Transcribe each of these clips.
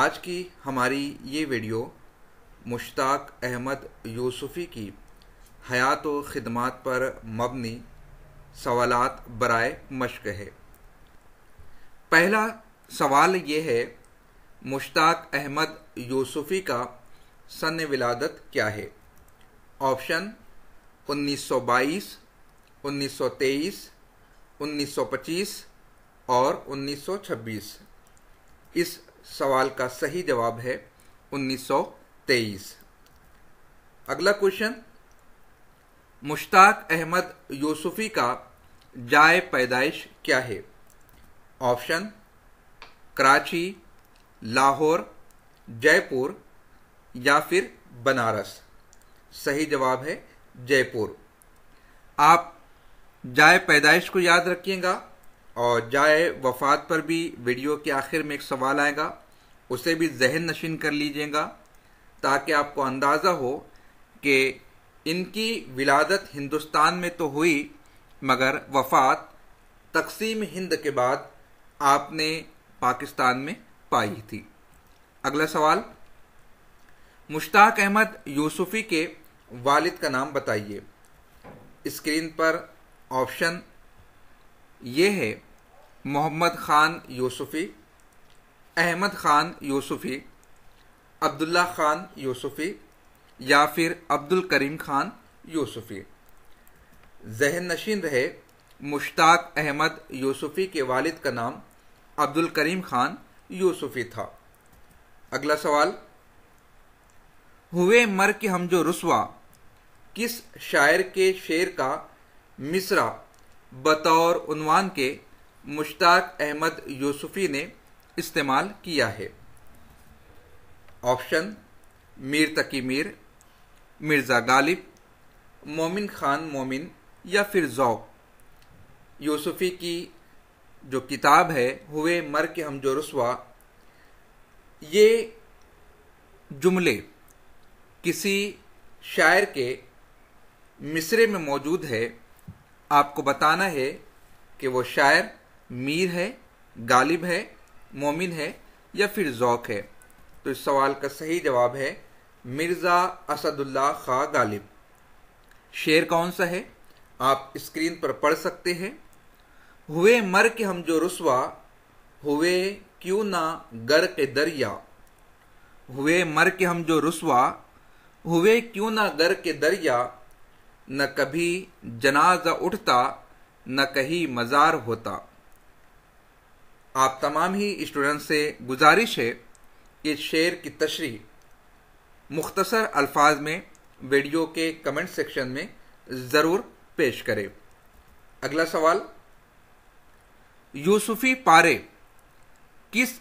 आज की हमारी ये वीडियो मुश्ताक अहमद यूसुफ़ी की हयात व ख़दमात पर मबनी सवाल बरए मश्क है पहला सवाल ये है मुश्ताक अहमद यूसुफ़ी का सन विलादत क्या है ऑप्शन 1922, 1923, 1925 और 1926 इस सवाल का सही जवाब है 1923 अगला क्वेश्चन मुश्ताक अहमद यूसुफी का जाय पैदाइश क्या है ऑप्शन कराची लाहौर जयपुर या फिर बनारस सही जवाब है जयपुर आप जाय पैदाइश को याद रखिएगा और जाए वफात पर भी वीडियो के आखिर में एक सवाल आएगा उसे भी जहन नशीन कर लीजिएगा ताकि आपको अंदाज़ा हो कि इनकी विलादत हिंदुस्तान में तो हुई मगर वफात तकसीम हिंद के बाद आपने पाकिस्तान में पाई थी अगला सवाल मुश्ताक अहमद यूसुफ़ी के वालिद का नाम बताइए स्क्रीन पर ऑप्शन ये है मोहम्मद ख़ान यूसुफ़ी अहमद ख़ान यूसुफ़ी अब्दुल्ला ख़ान यूसुफ़ी या फिर अब्दुल करीम ख़ान यूसुफ़ी जहन नशीन रहे मुश्ताक अहमद यूसुफ़ी के वालिद का नाम अब्दुल करीम ख़ान यूसुफ़ी था अगला सवाल हुए मर के हम जो रसवा किस शायर के शेर का मिसरा बतौर उनवान के मुश्ताक अहमद यूसुफी ने इस्तेमाल किया है ऑप्शन मीर तकी मीर मिर्ज़ा गालिब मोमिन खान मोमिन या फिर ज़ौ यूसुफी की जो किताब है हुए मर के हम जो रसवा ये जुमले किसी शायर के मिसरे में मौजूद है आपको बताना है कि वो शायर मीर है गालिब है मोमिन है या फिर जौक है तो इस सवाल का सही जवाब है मिर्ज़ा असदुल्ला खा गालिब शेर कौन सा है आप स्क्रीन पर पढ़ सकते हैं हुए मर के हम जो रसवा हुए क्यों ना गर के दरिया हुए मर के हम जो रसवा हुए क्यों ना गर के दरिया न कभी जनाजा उठता न कहीं मज़ार होता आप तमाम ही स्टूडेंट से गुजारिश है कि शेर की तशरी मुख्तसर अल्फाज में वीडियो के कमेंट सेक्शन में ज़रूर पेश करें अगला सवाल यूसुफी पारे किस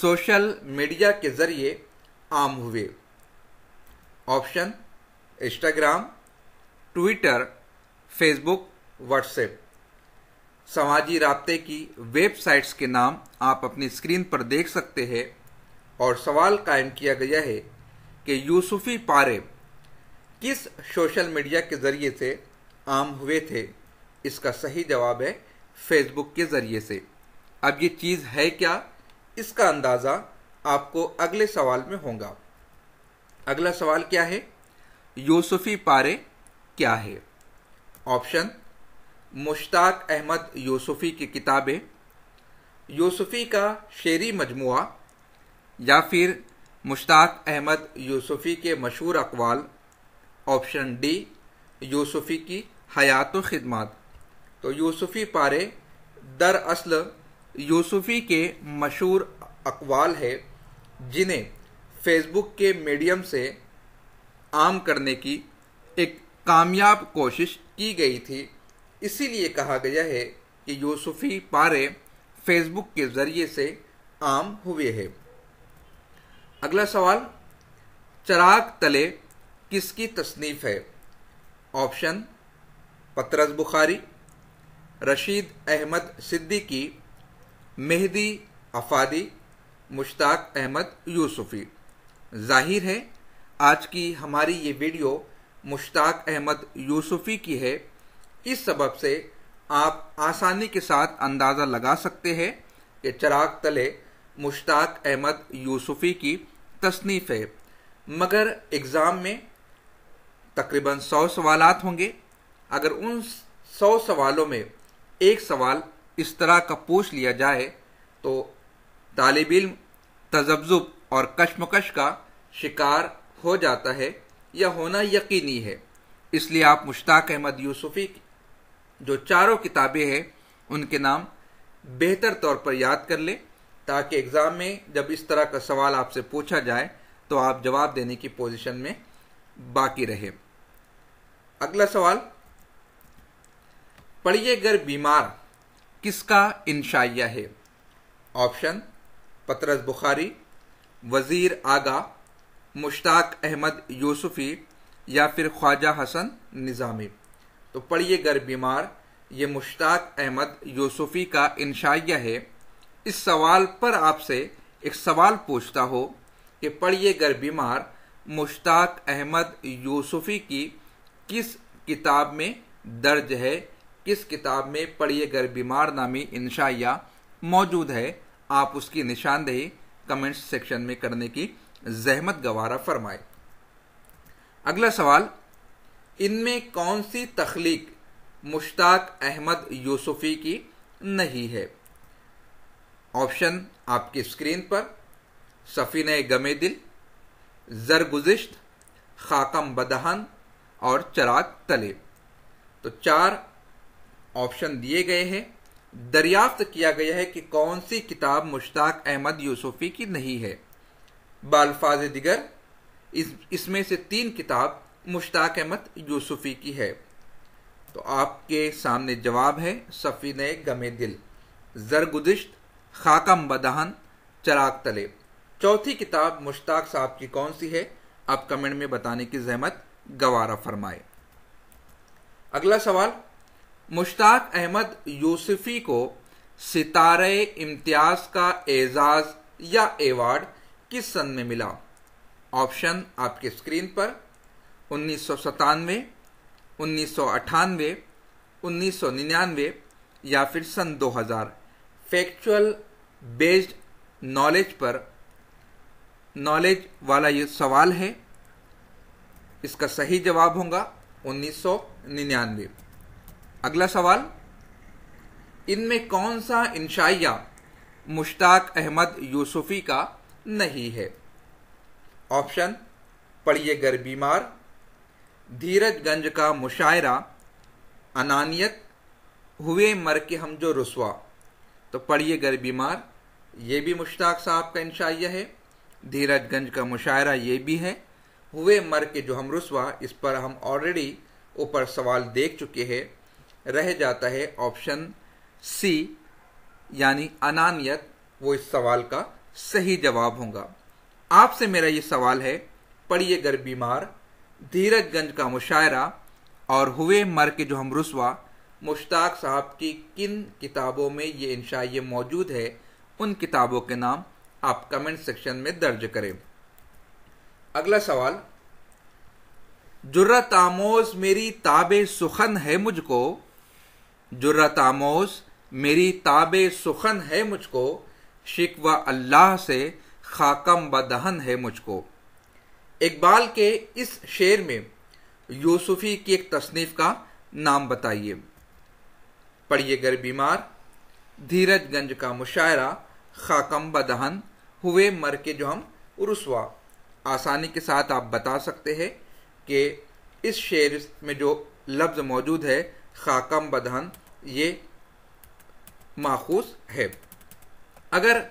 सोशल मीडिया के ज़रिए आम हुए option Instagram Twitter Facebook WhatsApp समाजी रबते की वेबसाइट्स के नाम आप अपनी स्क्रीन पर देख सकते हैं और सवाल कायम किया गया है कि यूसुफी पारे किस सोशल मीडिया के ज़रिए से आम हुए थे इसका सही जवाब है फेसबुक के ज़रिए से अब ये चीज़ है क्या इसका अंदाज़ा आपको अगले सवाल में होगा अगला सवाल क्या है यूसुफी पारे क्या है ऑप्शन मुश्ताक अहमद यूसुफ़ी की किताबें यूसुफ़ी का शेरी मजमु या फिर मुश्ताक अहमद यूसुफ़ी के मशहूर अकवाल ऑप्शन डी यूसुफ़ी की हयात व ख़दमात तो यूसुफ़ी पारे दरअसल यूसुफ़ी के मशहूर अकवाल है जिन्हें फेसबुक के मीडियम से आम करने की एक कामयाब कोशिश की गई थी इसीलिए कहा गया है कि यूसुफी पारे फेसबुक के ज़रिए से आम हुए है अगला सवाल चराग तले किसकी तसनीफ है ऑप्शन पतरस बुखारी रशीद अहमद सिद्दीकी मेहदी अफादी मुश्ताक अहमद यूसुफी जाहिर है आज की हमारी ये वीडियो मुश्ताक अहमद यूसुफी की है इस सबब से आप आसानी के साथ अंदाज़ा लगा सकते हैं कि चराग तले मुश्ताक अहमद यूसुफी की तसनीफ़ है मगर एग्ज़ाम में तकरीबन सौ सवाल होंगे अगर उन सौ सवालों में एक सवाल इस तरह का पूछ लिया जाए तो तालब इल्म तजब्जुब और कशमकश का शिकार हो जाता है या होना यकीनी है इसलिए आप मुश्ताक अहमद यूसुफी जो चारों किताबें हैं उनके नाम बेहतर तौर पर याद कर लें ताकि एग्ज़ाम में जब इस तरह का सवाल आपसे पूछा जाए तो आप जवाब देने की पोजीशन में बाकी रहे अगला सवाल पढ़िए गर बीमार किसका इंशाइया है ऑप्शन पतरस बुखारी वज़ीर आगा मुश्ताक अहमद यूसुफ़ी या फिर ख्वाजा हसन निज़ामी तो पढ़िए गर बीमार ये मुश्ताक अहमद यूसुफ़ी का इंशाइया है इस सवाल पर आपसे एक सवाल पूछता हो कि पढ़िए गर बीमार मुश्ताक अहमद यूसुफ़ी की किस किताब में दर्ज है किस किताब में पढ़िए गर बीमार नामी इंशाइया मौजूद है आप उसकी निशानदेही कमेंट्स सेक्शन में करने की जहमत गवारा फरमाए अगला सवाल इनमें कौन सी तख्लीक मुश्ताक अहमद यूसुफी की नहीं है ऑप्शन आपकी स्क्रीन पर सफ़ीन गमे दिल जरगुजश्त खाकम बदहन और चराग तले तो चार ऑप्शन दिए गए हैं दरियाफ्त किया गया है कि कौन सी किताब मुश्ताक अहमद यूसुफी की नहीं है बालफाज दिगर इस इसमें से तीन किताब मुश्ताक अहमद यूसुफी की है तो आपके सामने जवाब है सफ़ीन गमे दिल जरगुदिश्त खाकम बदहन चराग तले चौथी किताब मुश्ताक साहब की कौन सी है आप कमेंट में बताने की जहमत गवारा फरमाए अगला सवाल मुश्ताक अहमद यूसुफी को सितारे इम्तियाज का एजाज या एवार्ड किस सन में मिला ऑप्शन आपके स्क्रीन पर उन्नीस सौ सतानवे उन्नीस सौ अट्ठानवे उन्नीस सौ निन्यानवे या फिर सन 2000 फैक्चुअल बेस्ड नॉलेज पर नॉलेज वाला ये सवाल है इसका सही जवाब होगा 1999 अगला सवाल इनमें कौन सा इंशाइया मुश्ताक अहमद यूसुफ़ी का नहीं है ऑप्शन पढ़िए गर बीमार धीरजगंज का मुशायरा अनानियत हुए मर के हम जो रसवा तो पढ़िए गर बीमार ये भी मुश्ताक साहब का इंशाइया है धीरजगंज का मुशायरा ये भी है हुए मर के जो हम रसवा इस पर हम ऑलरेडी ऊपर सवाल देख चुके हैं रह जाता है ऑप्शन सी यानी अनानियत वो इस सवाल का सही जवाब होगा आपसे मेरा ये सवाल है पढ़िए गर बीमार धीरजगंज का मुशायरा और हुए मर के जो हम रुसवा मुश्ताक साहब की किन किताबों में ये इंशा ये मौजूद है उन किताबों के नाम आप कमेंट सेक्शन में दर्ज करें अगला सवाल जुर्रत आमोज मेरी ताब सुखन है मुझको जुर्रत आमोज मेरी ताब सुखन है मुझको शिकवा अल्लाह से खाकम बदहन है मुझको इकबाल के इस शेर में यूसुफी की एक तसनीफ का नाम बताइए पढ़िए गर बीमार धीरजगंज का मुशायरा खाकम बदहन हुए मर के जो हम रसवा आसानी के साथ आप बता सकते हैं कि इस शेर में जो लफ्ज़ मौजूद है खाकम बदहन ये माखूस है अगर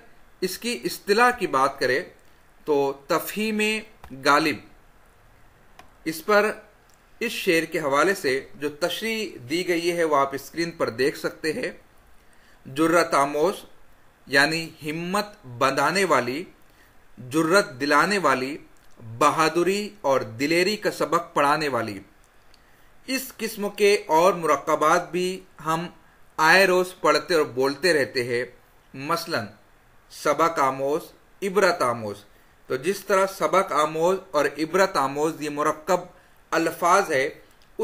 इसकी अतलाह की बात करें तो तफहीम गालिब इस पर इस शेर के हवाले से जो तशरी दी गई है वह आप स्क्रीन पर देख सकते हैं जुर्रत आमोज यानी हिम्मत बंधाने वाली जुर्रत दिलाने वाली बहादुरी और दिलेरी का सबक पढ़ाने वाली इस किस्म के और मरकबात भी हम आए रोज़ पढ़ते और बोलते रहते हैं मसलन सबक आमोज इबरत आमोज तो जिस तरह सबक आमोज और इबरत आमोज ये मरकब अल्फाज है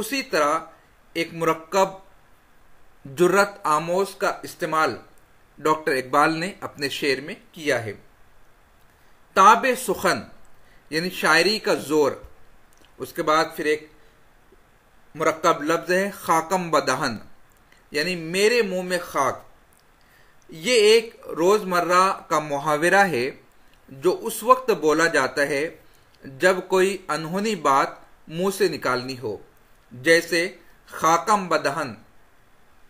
उसी तरह एक मरकब जुर्रत आमोज का इस्तेमाल डॉक्टर इकबाल ने अपने शेर में किया है ताब सुखन यानी शायरी का जोर उसके बाद फिर एक मरकब लफ्ज़ है खाकम बदहन यानी मेरे मुंह में खाक ये एक रोज़मर्रा का मुहावरा है जो उस वक्त बोला जाता है जब कोई अनहोनी बात मुंह से निकालनी हो जैसे खाकम बदहन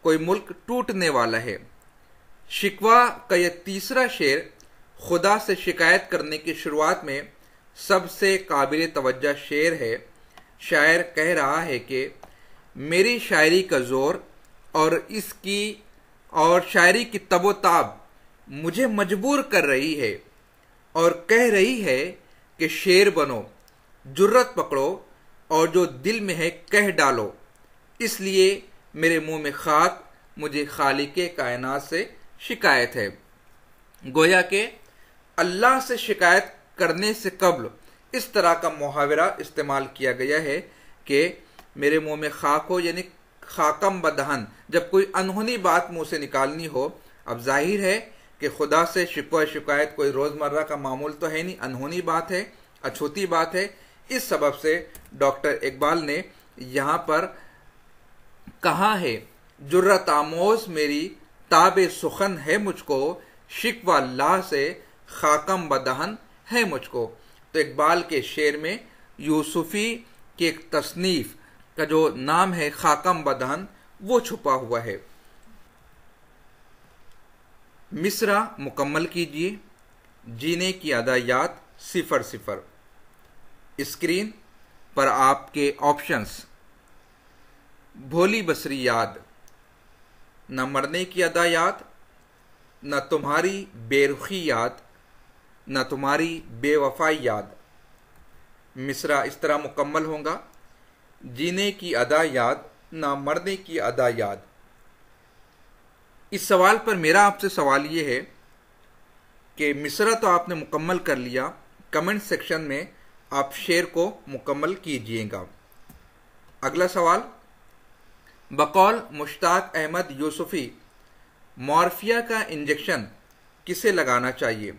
कोई मुल्क टूटने वाला है शिकवा का यह तीसरा शेर खुदा से शिकायत करने की शुरुआत में सबसे काबिल तवज्जा शेर है शायर कह रहा है कि मेरी शायरी का ज़ोर और इसकी और शायरी की तबोताब मुझे मजबूर कर रही है और कह रही है कि शेर बनो जुर्रत पकड़ो और जो दिल में है कह डालो इसलिए मेरे मुंह में खाक मुझे खाली के कायनात से शिकायत है गोया के अल्लाह से शिकायत करने से कबल इस तरह का मुहावरा इस्तेमाल किया गया है कि मेरे मुंह में खाक हो यानी खाकम बदहन जब कोई अनहोनी बात मुंह से निकालनी हो अब जाहिर है कि खुदा से शिकवा शिकायत कोई रोज़मर्रा का मामूल तो है नहीं अनहोनी बात है अछूती बात है इस सबब से डॉक्टर इकबाल ने यहाँ पर कहा है जुर्रत आमोज मेरी ताब सुखन है मुझको शिकवा ला से खाकम बदहन है मुझको तो इकबाल के शेर में यूसुफी की एक तसनीफ़ का जो नाम है खाकम बदान वो छुपा हुआ है मिसरा मुकम्मल कीजिए जीने की अदायात सिफर सिफर स्क्रीन पर आपके ऑप्शंस भोली बसरी याद न मरने की अदा याद न तुम्हारी बेरुखी याद न तुम्हारी बेवफाई याद मिसरा इस तरह मुकम्मल होगा जीने की अदा याद ना मरने की अदा याद इस सवाल पर मेरा आपसे सवाल ये है कि मिसरा तो आपने मुकम्मल कर लिया कमेंट सेक्शन में आप शेर को मुकम्मल कीजिएगा अगला सवाल बकौल मुश्ताक अहमद यूसुफ़ी मॉर्फिया का इंजेक्शन किसे लगाना चाहिए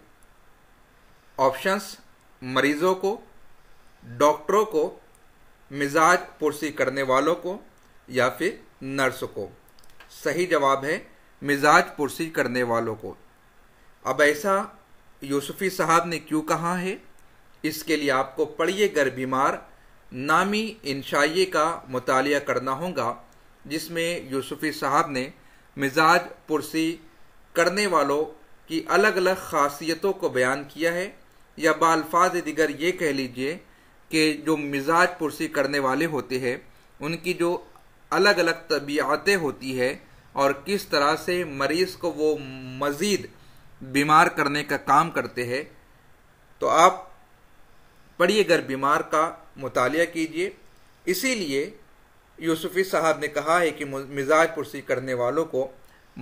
ऑप्शंस मरीज़ों को डॉक्टरों को मिजाज पुरसी करने वालों को या फिर नर्स को सही जवाब है मिजाज पुरसी करने वालों को अब ऐसा यूसुफी साहब ने क्यों कहा है इसके लिए आपको पढ़िए गर बीमार नामी इंशाइये का मताल करना होगा जिसमें यूसुफी साहब ने मिजाज पुरसी करने वालों की अलग अलग खासियतों को बयान किया है या बाल्फाज दिगर ये कह लीजिए के जो मिजाज पुरसी करने वाले होते हैं उनकी जो अलग अलग तबीयतें होती है और किस तरह से मरीज़ को वो मज़ीद बीमार करने का काम करते हैं तो आप पढ़िए गर बीमार का मुताल कीजिए इसीलिए यूसुफ़ी साहब ने कहा है कि मिजाज पुरसी करने वालों को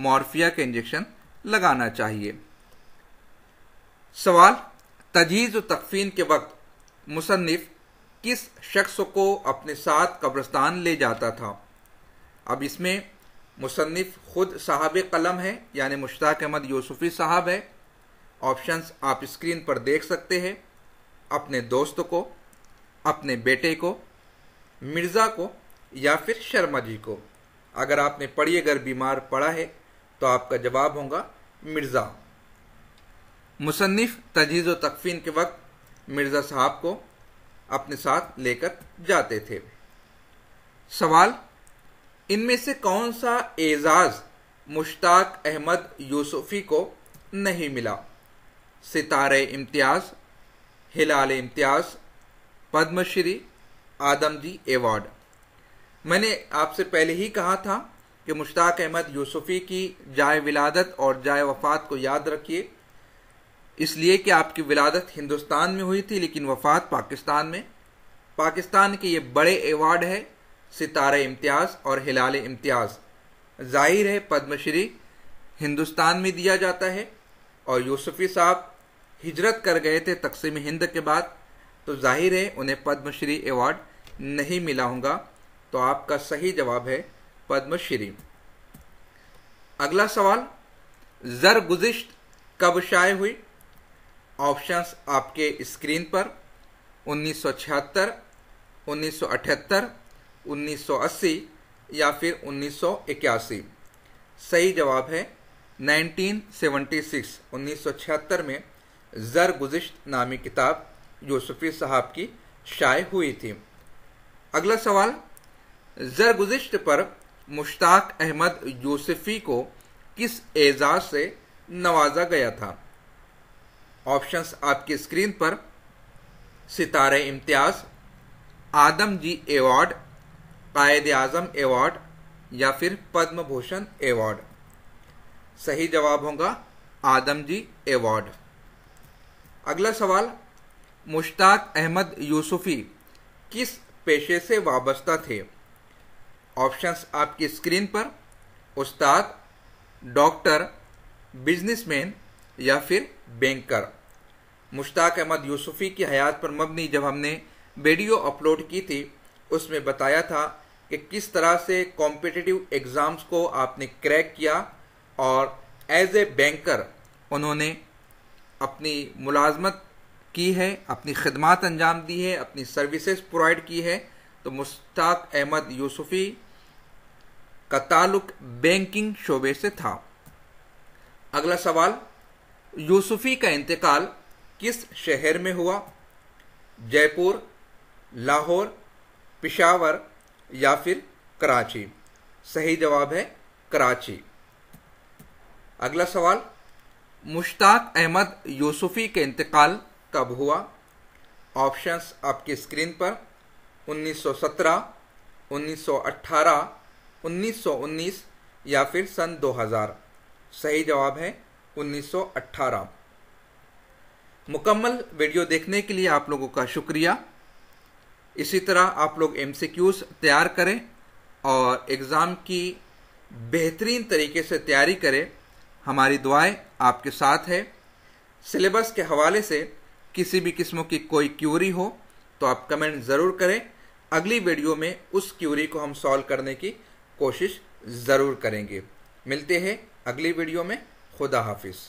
मॉर्फिया के इंजेक्शन लगाना चाहिए सवाल तजीज़ व तकफीन के वक्त मुसनफ़ किस शख्स को अपने साथ कब्रस्तान ले जाता था अब इसमें मुसनफ़ ख़ुद साहब कलम है यानी मुश्ताक अहमद यूसुफ़ी साहब है ऑप्शंस आप स्क्रीन पर देख सकते हैं अपने दोस्त को अपने बेटे को मिर्ज़ा को या फिर शर्मा जी को अगर आपने पढ़ी अगर बीमार पड़ा है तो आपका जवाब होगा मिर्ज़ा मुसनफ़ तजीज़ व तकफ़ीन के वक्त मिर्ज़ा साहब को अपने साथ लेकर जाते थे सवाल इनमें से कौन सा एजाज मुश्ताक अहमद यूसुफी को नहीं मिला सितारे इम्तियाज हिलाल इम्तियाज पद्मश्री आदमजी एवॉर्ड मैंने आपसे पहले ही कहा था कि मुश्ताक अहमद यूसुफी की जाय विलादत और जाय वफात को याद रखिए इसलिए कि आपकी विलादत हिंदुस्तान में हुई थी लेकिन वफात पाकिस्तान में पाकिस्तान के ये बड़े अवार्ड है सितारे इम्तियाज़ और हिलाले इम्तियाज़ जाहिर है पद्मश्री हिंदुस्तान में दिया जाता है और यूसुफ़ी साहब हिजरत कर गए थे तकसीम हिंद के बाद तो जाहिर है उन्हें पद्मश्री अवार्ड नहीं मिला होगा तो आपका सही जवाब है पद्मश्री अगला सवाल गुजिश्त कब शाये हुई ऑप्शंस आपके स्क्रीन पर 1976, 1978, 1980 या फिर 1981। सही जवाब है 1976, 1976 में जरगुजिश्त नामी किताब यूसुफी साहब की शाये हुई थी अगला सवाल जरगुजिश्त पर मुश्ताक अहमद यूसुफी को किस एजाज से नवाजा गया था ऑप्शंस आपकी स्क्रीन पर सितारे इम्तियाज़ आदम जी एवॉर्ड कायद आज़म एवॉर्ड या फिर पद्म भूषण एवॉर्ड सही जवाब होगा आदम जी एवॉर्ड अगला सवाल मुश्ताक अहमद यूसुफी किस पेशे से वाबस्ता थे ऑप्शंस आपकी स्क्रीन पर उस्ताद डॉक्टर बिजनेसमैन या फिर बैंकर मुश्ताक अहमद यूसुफ़ी की हयात पर मबनी जब हमने वीडियो अपलोड की थी उसमें बताया था कि किस तरह से कॉम्पिटिटिव एग्ज़ाम्स को आपने क्रैक किया और एज ए बैंकर उन्होंने अपनी मुलाजमत की है अपनी खदमात अंजाम दी है अपनी सर्विसेज प्रोवाइड की है तो मुश्ताक अहमद यूसुफ़ी का ताल्लुक बैंकिंग शोबे से था अगला सवाल यूसुफी का इंतकाल किस शहर में हुआ जयपुर लाहौर पिशावर या फिर कराची सही जवाब है कराची अगला सवाल मुश्ताक अहमद यूसुफी के इंतकाल कब हुआ ऑप्शंस आपकी स्क्रीन पर 1917, 1918, 1919 या फिर सन 2000 सही जवाब है 1918 मुकम्मल वीडियो देखने के लिए आप लोगों का शुक्रिया इसी तरह आप लोग एम तैयार करें और एग्ज़ाम की बेहतरीन तरीके से तैयारी करें हमारी दुआएं आपके साथ है सिलेबस के हवाले से किसी भी किस्म की कोई क्यूरी हो तो आप कमेंट ज़रूर करें अगली वीडियो में उस क्यूरी को हम सॉल्व करने की कोशिश ज़रूर करेंगे मिलते हैं अगली वीडियो में खुदा हाफिज़